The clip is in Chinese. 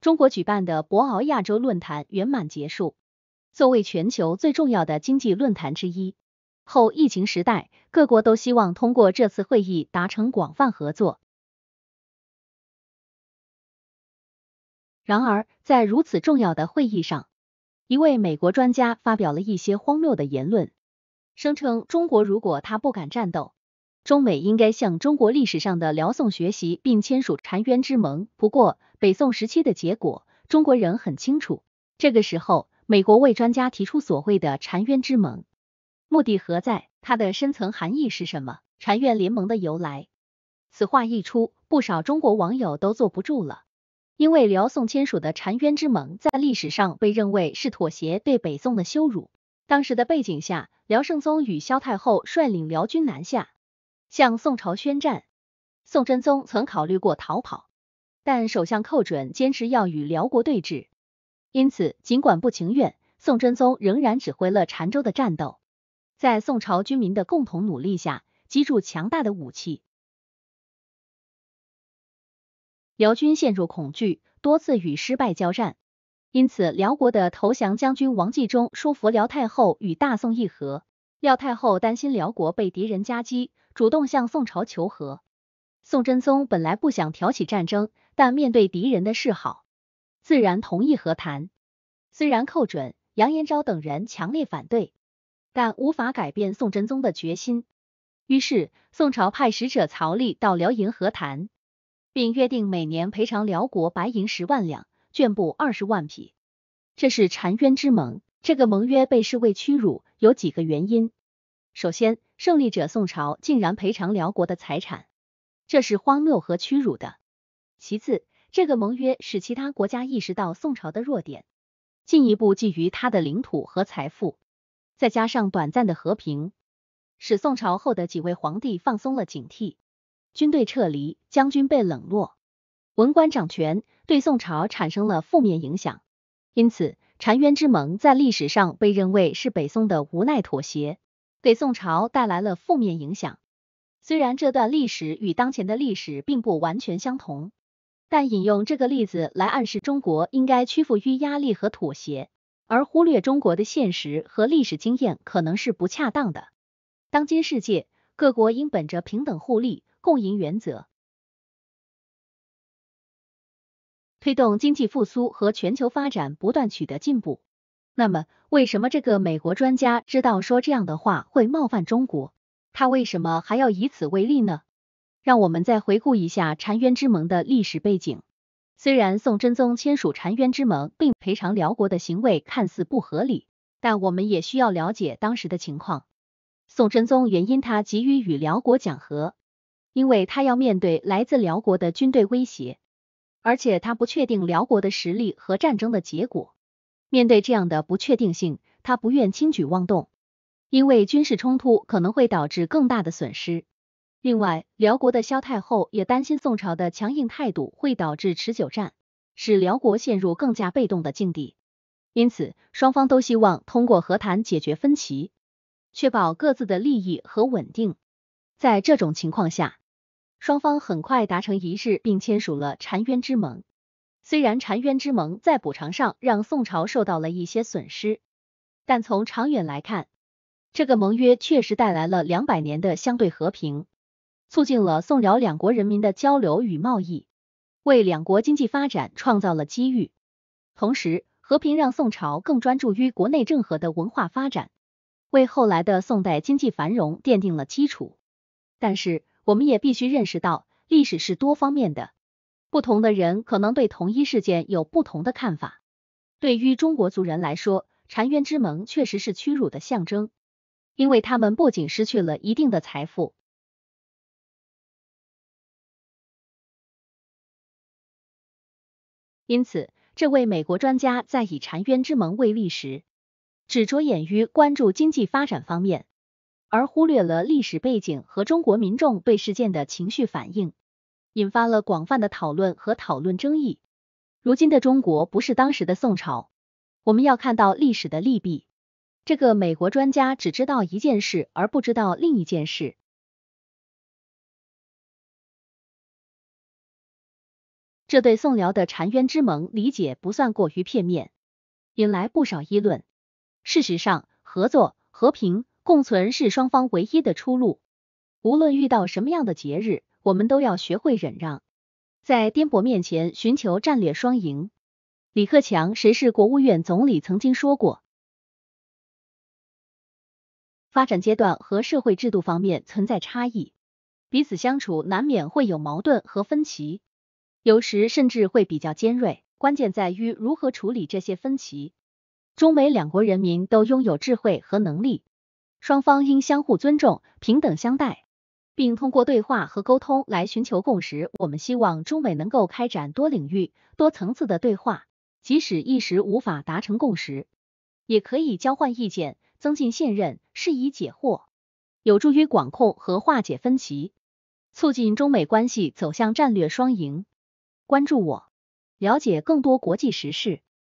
中国举办的博鳌亚洲论坛圆满结束。作为全球最重要的经济论坛之一，后疫情时代，各国都希望通过这次会议达成广泛合作。然而，在如此重要的会议上，一位美国专家发表了一些荒谬的言论，声称中国如果他不敢战斗，中美应该向中国历史上的辽宋学习，并签署澶渊之盟。不过，北宋时期的结果，中国人很清楚。这个时候，美国为专家提出所谓的“澶渊之盟”，目的何在？它的深层含义是什么？澶渊联盟的由来。此话一出，不少中国网友都坐不住了，因为辽宋签署的澶渊之盟在历史上被认为是妥协对北宋的羞辱。当时的背景下，辽圣宗与萧太后率领辽军南下，向宋朝宣战。宋真宗曾考虑过逃跑。但首相寇准坚持要与辽国对峙，因此尽管不情愿，宋真宗仍然指挥了澶州的战斗。在宋朝军民的共同努力下，击住强大的武器，辽军陷入恐惧，多次与失败交战。因此，辽国的投降将军王继忠说服辽太后与大宋议和。辽太后担心辽国被敌人夹击，主动向宋朝求和。宋真宗本来不想挑起战争。但面对敌人的示好，自然同意和谈。虽然寇准、杨延昭等人强烈反对，但无法改变宋真宗的决心。于是，宋朝派使者曹丽到辽营和谈，并约定每年赔偿辽国白银十万两、绢布二十万匹。这是澶渊之盟。这个盟约被视为屈辱，有几个原因。首先，胜利者宋朝竟然赔偿辽国的财产，这是荒谬和屈辱的。其次，这个盟约使其他国家意识到宋朝的弱点，进一步觊觎它的领土和财富。再加上短暂的和平，使宋朝后的几位皇帝放松了警惕，军队撤离，将军被冷落，文官掌权，对宋朝产生了负面影响。因此，澶渊之盟在历史上被认为是北宋的无奈妥协，给宋朝带来了负面影响。虽然这段历史与当前的历史并不完全相同。但引用这个例子来暗示中国应该屈服于压力和妥协，而忽略中国的现实和历史经验，可能是不恰当的。当今世界，各国应本着平等互利、共赢原则，推动经济复苏和全球发展不断取得进步。那么，为什么这个美国专家知道说这样的话会冒犯中国，他为什么还要以此为例呢？让我们再回顾一下澶渊之盟的历史背景。虽然宋真宗签署澶渊之盟并赔偿辽国的行为看似不合理，但我们也需要了解当时的情况。宋真宗原因他急于与辽国讲和，因为他要面对来自辽国的军队威胁，而且他不确定辽国的实力和战争的结果。面对这样的不确定性，他不愿轻举妄动，因为军事冲突可能会导致更大的损失。另外，辽国的萧太后也担心宋朝的强硬态度会导致持久战，使辽国陷入更加被动的境地。因此，双方都希望通过和谈解决分歧，确保各自的利益和稳定。在这种情况下，双方很快达成一致，并签署了澶渊之盟。虽然澶渊之盟在补偿上让宋朝受到了一些损失，但从长远来看，这个盟约确实带来了两百年的相对和平。促进了宋辽两国人民的交流与贸易，为两国经济发展创造了机遇。同时，和平让宋朝更专注于国内政和的文化发展，为后来的宋代经济繁荣奠定了基础。但是，我们也必须认识到，历史是多方面的，不同的人可能对同一事件有不同的看法。对于中国族人来说，澶渊之盟确实是屈辱的象征，因为他们不仅失去了一定的财富。因此，这位美国专家在以“澶渊之盟”为例时，只着眼于关注经济发展方面，而忽略了历史背景和中国民众对事件的情绪反应，引发了广泛的讨论和讨论争议。如今的中国不是当时的宋朝，我们要看到历史的利弊。这个美国专家只知道一件事，而不知道另一件事。这对宋辽的澶渊之盟理解不算过于片面，引来不少议论。事实上，合作、和平、共存是双方唯一的出路。无论遇到什么样的节日，我们都要学会忍让，在颠簸面前寻求战略双赢。李克强，谁是国务院总理曾经说过，发展阶段和社会制度方面存在差异，彼此相处难免会有矛盾和分歧。有时甚至会比较尖锐，关键在于如何处理这些分歧。中美两国人民都拥有智慧和能力，双方应相互尊重、平等相待，并通过对话和沟通来寻求共识。我们希望中美能够开展多领域、多层次的对话，即使一时无法达成共识，也可以交换意见，增进信任，释疑解惑，有助于管控和化解分歧，促进中美关系走向战略双赢。关注我，了解更多国际时事。